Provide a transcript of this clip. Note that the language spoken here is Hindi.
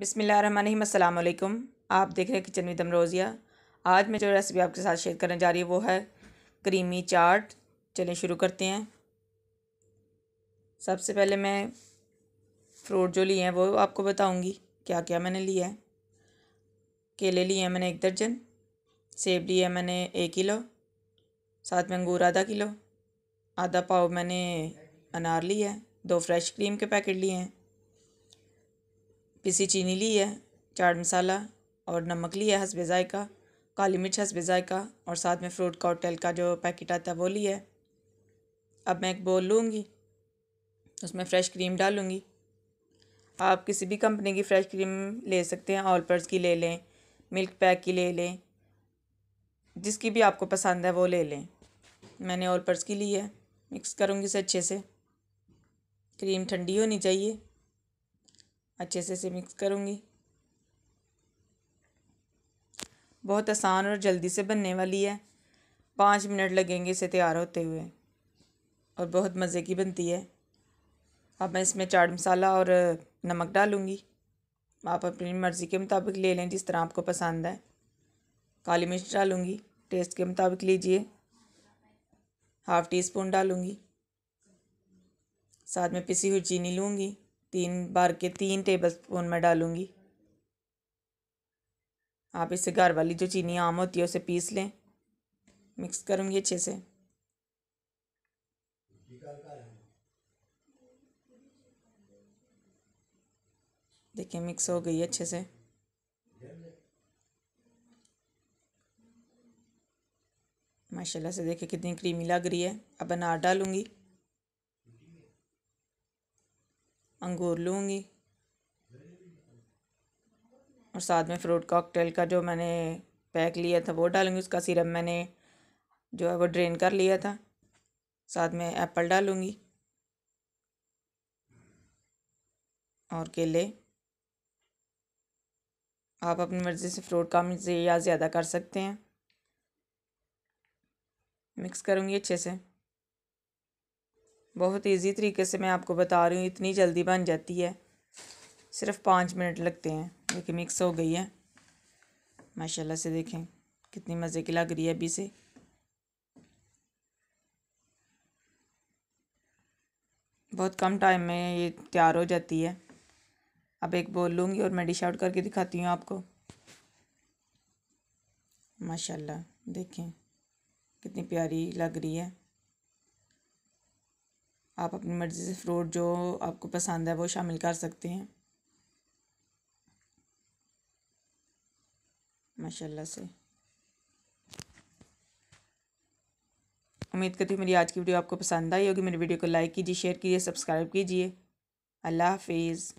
बिसमीम् आप देख रहे हैं किचन विद अमरोज़िया आज मैं जो रेसिपी आपके साथ शेयर करने जा रही है वो है क्रीमी चाट चलें शुरू करते हैं सबसे पहले मैं फ्रूट जो लिए हैं वो आपको बताऊंगी क्या क्या मैंने लिया है केले लिए हैं मैंने एक दर्जन सेब लिए है मैंने एक किलो साथ में अंगूर आधा किलो आधा पाव मैंने अनार लिया है दो फ्रेश क्रीम के पैकेट लिए हैं पिसी चीनी ली है चाट मसाला और नमक लिया है हसबे ज़ायका काली मिर्च हसबे ज़ायका और साथ में फ्रूट कॉकटेल का जो पैकेट आता है वो लिया है अब मैं एक बोल लूँगी उसमें फ्रेश क्रीम डालूँगी आप किसी भी कंपनी की फ़्रेश क्रीम ले सकते हैं ऑलपर्स की ले लें मिल्क पैक की ले लें जिसकी भी आपको पसंद है वो ले लें मैंने ऑलपर्स की ली है मिक्स करूँगी इसे अच्छे से क्रीम ठंडी होनी चाहिए अच्छे से इसे मिक्स करूँगी बहुत आसान और जल्दी से बनने वाली है पाँच मिनट लगेंगे इसे तैयार होते हुए और बहुत मज़े की बनती है अब मैं इसमें चाट मसाला और नमक डालूँगी आप अपनी मर्ज़ी के मुताबिक ले लें जिस तरह आपको पसंद है काली मिर्च डालूँगी टेस्ट के मुताबिक लीजिए हाफ़ टी स्पून डालूँगी साथ में पिसी हुई चीनी लूँगी तीन बार के तीन टेबल स्पून मैं डालूँगी आप इससे घर वाली जो चीनी आम होती है उसे पीस लें मिक्स करूँगी अच्छे से देखिए मिक्स हो गई अच्छे से माशाल्लाह से देखिए कितनी क्रीमी लग रही है अब अनार डालूँगी अंगूर लूँगी और साथ में फ्रूट कॉकटेल का जो मैंने पैक लिया था वो डालूँगी उसका सिरप मैंने जो है वो ड्रेन कर लिया था साथ में एप्पल डालूँगी और केले आप अपनी मर्ज़ी से फ्रूट कम या ज़्यादा कर सकते हैं मिक्स करूँगी अच्छे से बहुत इजी तरीके से मैं आपको बता रही हूँ इतनी जल्दी बन जाती है सिर्फ पाँच मिनट लगते हैं देखिए मिक्स हो गई है माशाल्लाह से देखें कितनी मज़े की लग रही है अभी से बहुत कम टाइम में ये तैयार हो जाती है अब एक बोल लूँगी और मैं डिश आउट करके दिखाती हूँ आपको माशाल्लाह देखें कितनी प्यारी लग रही है आप अपनी मर्ज़ी से फ्रूट जो आपको पसंद है वो शामिल कर सकते हैं माशाल्लाह से उम्मीद करती हूँ मेरी आज की वीडियो आपको पसंद आई होगी मेरी वीडियो को लाइक कीजिए शेयर कीजिए सब्सक्राइब कीजिए अल्लाह हाफिज़